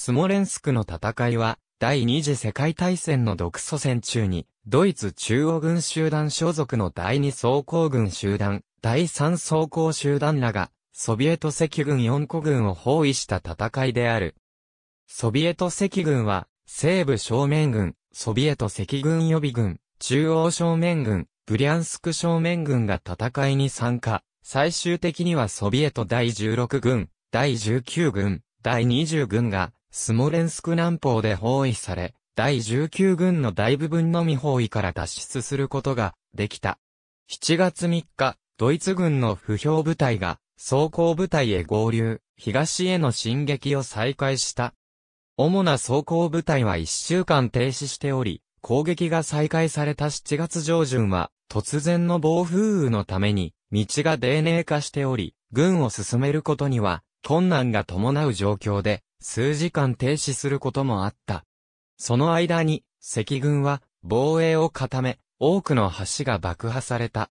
スモレンスクの戦いは、第二次世界大戦の独ソ戦中に、ドイツ中央軍集団所属の第二装甲軍集団、第三装甲集団らが、ソビエト赤軍四個軍を包囲した戦いである。ソビエト赤軍は、西部正面軍、ソビエト赤軍予備軍、中央正面軍、ブリャンスク正面軍が戦いに参加。最終的にはソビエト第16軍、第19軍、第20軍がスモレンスク南方で包囲され、第19軍の大部分のみ包囲から脱出することができた。7月3日、ドイツ軍の不評部隊が装甲部隊へ合流、東への進撃を再開した。主な装甲部隊は1週間停止しており、攻撃が再開された7月上旬は、突然の暴風雨のために、道が泥泥化しており、軍を進めることには、困難が伴う状況で、数時間停止することもあった。その間に、赤軍は防衛を固め、多くの橋が爆破された。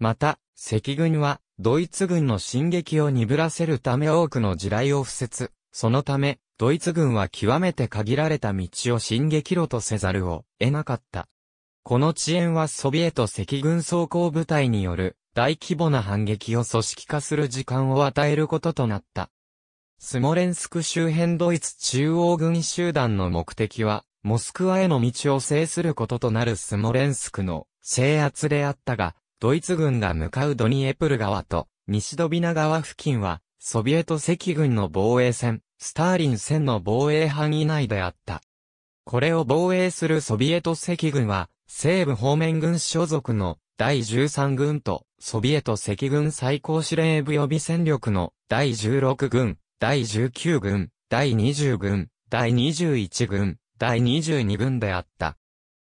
また、赤軍は、ドイツ軍の進撃を鈍らせるため多くの地雷を敷設。そのため、ドイツ軍は極めて限られた道を進撃路とせざるを得なかった。この遅延はソビエト赤軍装甲部隊による大規模な反撃を組織化する時間を与えることとなった。スモレンスク周辺ドイツ中央軍集団の目的は、モスクワへの道を制することとなるスモレンスクの制圧であったが、ドイツ軍が向かうドニエプル川と西ドビナ川付近は、ソビエト赤軍の防衛戦、スターリン戦の防衛範囲内であった。これを防衛するソビエト赤軍は、西部方面軍所属の第13軍と、ソビエト赤軍最高司令部予備戦力の第16軍、第19軍、第20軍、第21軍、第22軍であった。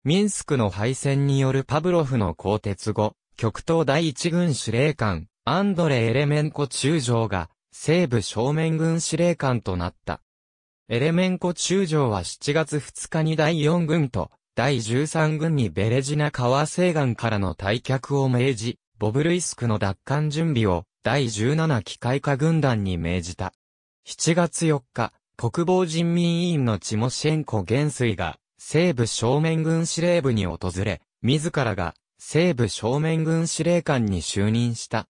ミンスクの敗戦によるパブロフの鋼鉄後、極東第1軍司令官、アンドレ・エレメンコ中将が、西部正面軍司令官となった。エレメンコ中将は7月2日に第4軍と、第13軍にベレジナ川西岸からの退却を命じ、ボブルイスクの奪還準備を、第17機械化軍団に命じた。7月4日、国防人民委員のチモシェンコ元帥が、西部正面軍司令部に訪れ、自らが、西部正面軍司令官に就任した。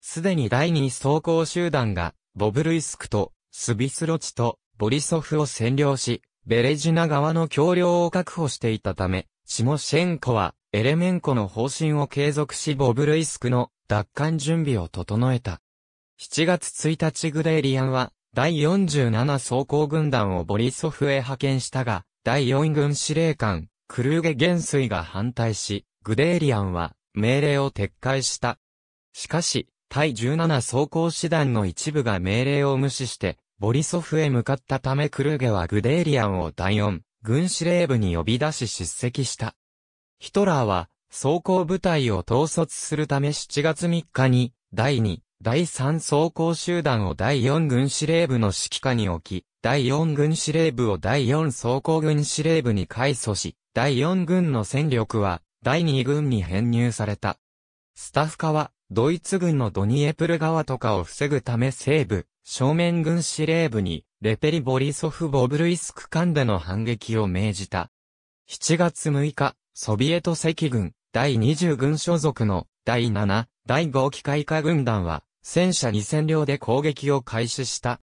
すでに第二装甲集団が、ボブルイスクと、スビスロチと、ボリソフを占領し、ベレジナ側の橋梁を確保していたため、チモシェンコは、エレメンコの方針を継続しボブルイスクの奪還準備を整えた。7月1日グレーリアンは、第47装甲軍団をボリソフへ派遣したが、第4軍司令官、クルーゲ元帥が反対し、グデーリアンは命令を撤回した。しかし、対17装甲師団の一部が命令を無視して、ボリソフへ向かったためクルーゲはグデーリアンを第4、軍司令部に呼び出し出席した。ヒトラーは、装甲部隊を統率するため7月3日に、第2、第3装甲集団を第4軍司令部の指揮下に置き、第4軍司令部を第4装甲軍司令部に改組し、第4軍の戦力は第2軍に編入された。スタッフ化は、ドイツ軍のドニエプル川とかを防ぐため西部、正面軍司令部に、レペリボリソフ・ボブルイスク間での反撃を命じた。7月6日、ソビエト赤軍、第20軍所属の、第7、第5機械化軍団は、戦車2000両で攻撃を開始した。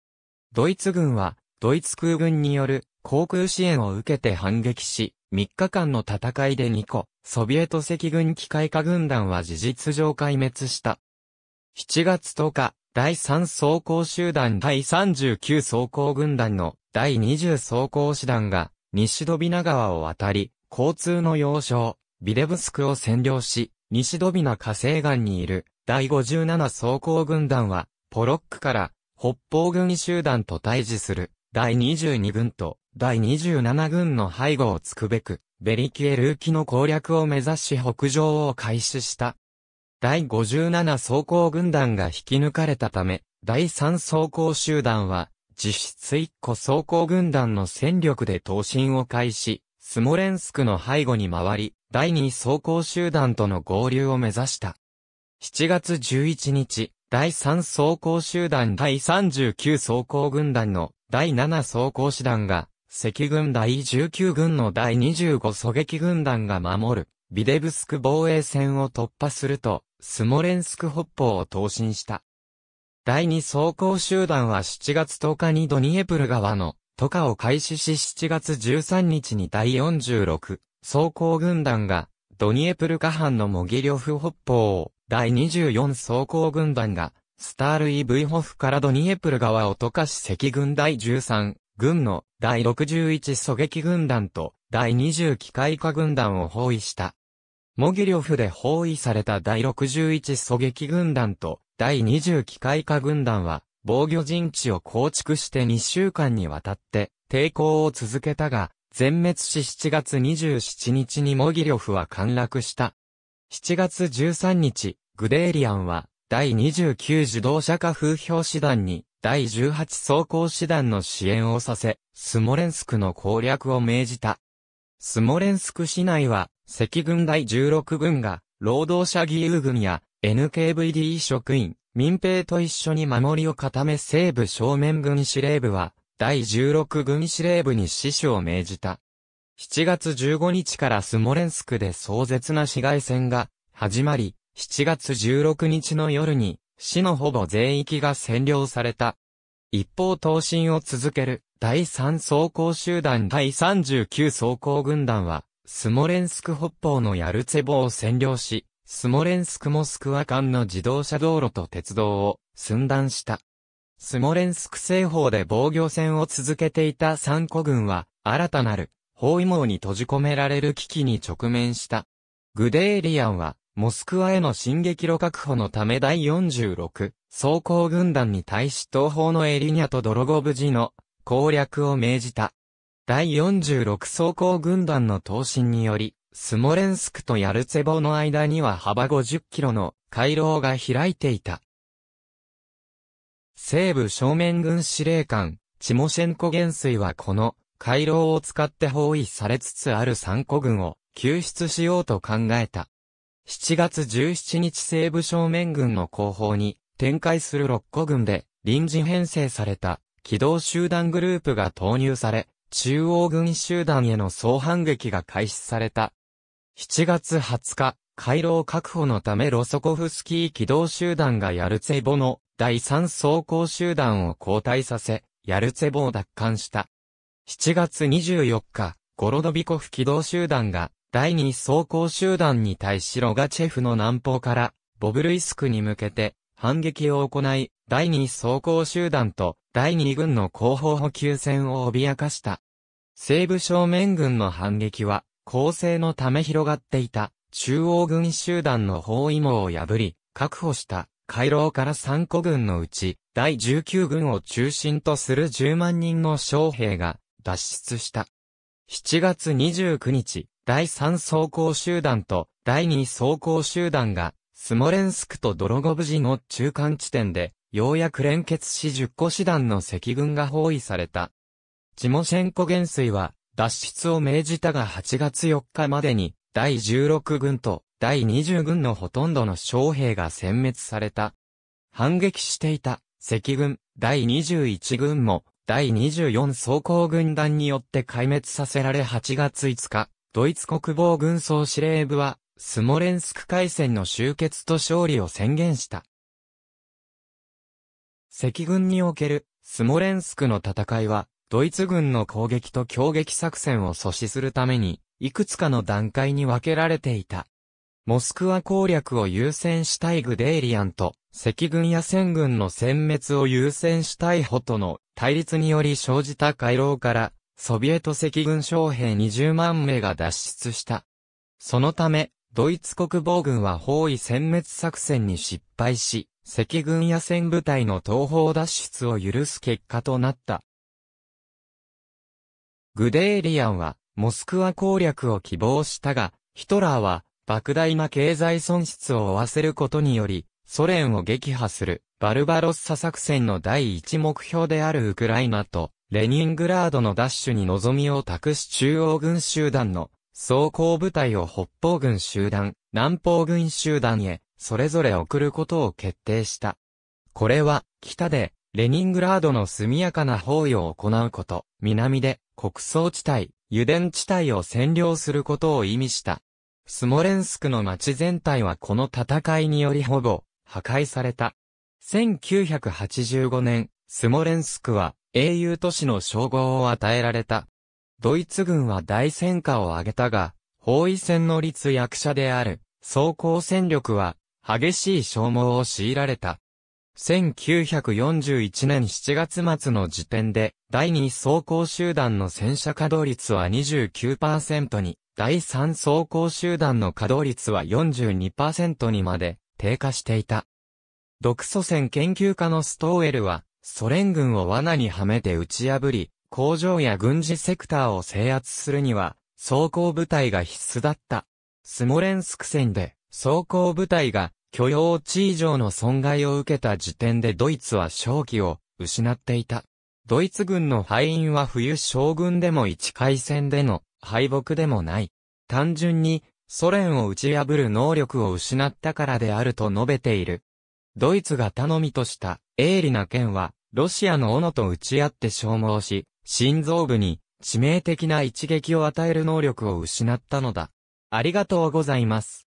ドイツ軍は、ドイツ空軍による航空支援を受けて反撃し、3日間の戦いで2個、ソビエト赤軍機械化軍団は事実上壊滅した。7月10日、第3装甲集団第39装甲軍団の第20装甲師団が、西ドビナ川を渡り、交通の要衝、ビデブスクを占領し、西ドビナ火星岸にいる第57装甲軍団は、ポロックから、北方軍集団と対峙する、第22軍と、第27軍の背後をつくべく、ベリキエルーキの攻略を目指し北上を開始した。第57装甲軍団が引き抜かれたため、第3装甲集団は、実質1個装甲軍団の戦力で投進を開始、スモレンスクの背後に回り、第2装甲集団との合流を目指した。7月11日、第3装甲集団第39装甲軍団の第7装甲師団が、赤軍第19軍の第25狙撃軍団が守る、ビデブスク防衛線を突破すると、スモレンスク北方を投進した。第2装甲集団は7月10日にドニエプル川の渡河を開始し7月13日に第46装甲軍団がドニエプル河畔のモギリョフ北方を第24装甲軍団が、スタールイ・ブイホフからドニエプル川を溶かし赤軍第13、軍の第61狙撃軍団と第20機械化軍団を包囲した。モギリョフで包囲された第61狙撃軍団と第20機械化軍団は防御陣地を構築して2週間にわたって抵抗を続けたが、全滅し7月27日にモギリョフは陥落した。7月13日、グデーリアンは、第29自動車化風評師団に、第18装甲師団の支援をさせ、スモレンスクの攻略を命じた。スモレンスク市内は、赤軍第16軍が、労働者義勇軍や、NKVD 職員、民兵と一緒に守りを固め西部正面軍司令部は、第16軍司令部に死守を命じた。7月15日からスモレンスクで壮絶な市街戦が始まり、7月16日の夜に市のほぼ全域が占領された。一方闘進を続ける第3装甲集団第39装甲軍団は、スモレンスク北方のヤルツェボを占領し、スモレンスクモスクワ間の自動車道路と鉄道を寸断した。スモレンスク西方で防御戦を続けていた3個軍は、新たなる包囲網に閉じ込められる危機に直面した。グデーリアンは、モスクワへの進撃路確保のため第46、装甲軍団に対し東方のエリニャとドロゴブジの攻略を命じた。第46装甲軍団の投進により、スモレンスクとヤルツェボの間には幅50キロの回廊が開いていた。西部正面軍司令官、チモシェンコ元帥はこの回廊を使って包囲されつつある三個軍を救出しようと考えた。7月17日西部正面軍の後方に展開する六個軍で臨時編成された機動集団グループが投入され、中央軍集団への総反撃が開始された。7月20日、回廊確保のためロソコフスキー機動集団がヤルツェボの第3装甲集団を交代させ、ヤルツェボを奪還した。7月24日、ゴロドビコフ機動集団が、第2装甲集団に対しロガチェフの南方から、ボブルイスクに向けて、反撃を行い、第2装甲集団と第2軍の後方補給線を脅かした。西部正面軍の反撃は、攻勢のため広がっていた中央軍集団の包囲網を破り、確保した回廊から3個軍のうち、第19軍を中心とする10万人の将兵が脱出した。7月29日、第3装甲集団と第2装甲集団が、スモレンスクとドロゴブジの中間地点で、ようやく連結し10個師団の赤軍が包囲された。チモシェンコ元帥は、脱出を命じたが8月4日までに、第16軍と第20軍のほとんどの将兵が殲滅された。反撃していた赤軍第21軍も第24装甲軍団によって壊滅させられ8月5日、ドイツ国防軍総司令部は、スモレンスク海戦の終結と勝利を宣言した。赤軍における、スモレンスクの戦いは、ドイツ軍の攻撃と強撃作戦を阻止するために、いくつかの段階に分けられていた。モスクワ攻略を優先したいグデーリアンと、赤軍や戦軍の殲滅を優先したいホとの対立により生じた回廊から、ソビエト赤軍将兵20万名が脱出した。そのため、ドイツ国防軍は包囲殲滅作戦に失敗し、赤軍野戦部隊の東方脱出を許す結果となった。グデーリアンは、モスクワ攻略を希望したが、ヒトラーは、莫大な経済損失を負わせることにより、ソ連を撃破する、バルバロッサ作戦の第一目標であるウクライナと、レニングラードの奪取に望みを託し中央軍集団の装甲部隊を北方軍集団、南方軍集団へ、それぞれ送ることを決定した。これは、北で、レニングラードの速やかな包囲を行うこと、南で、国葬地帯、油田地帯を占領することを意味した。スモレンスクの町全体はこの戦いによりほぼ、破壊された。1985年、スモレンスクは英雄都市の称号を与えられた。ドイツ軍は大戦果を挙げたが、包囲戦の率役者である、装甲戦力は、激しい消耗を強いられた。1941年7月末の時点で、第2装甲集団の戦車稼働率は29%に、第3装甲集団の稼働率は42%にまで低下していた。独祖戦研究家のストーエルは、ソ連軍を罠にはめて打ち破り、工場や軍事セクターを制圧するには、装甲部隊が必須だった。スモレンスク戦で、装甲部隊が許容値以上の損害を受けた時点でドイツは勝機を失っていた。ドイツ軍の敗因は冬将軍でも一回戦での敗北でもない。単純にソ連を打ち破る能力を失ったからであると述べている。ドイツが頼みとした鋭利な剣は、ロシアの斧と打ち合って消耗し、心臓部に致命的な一撃を与える能力を失ったのだ。ありがとうございます。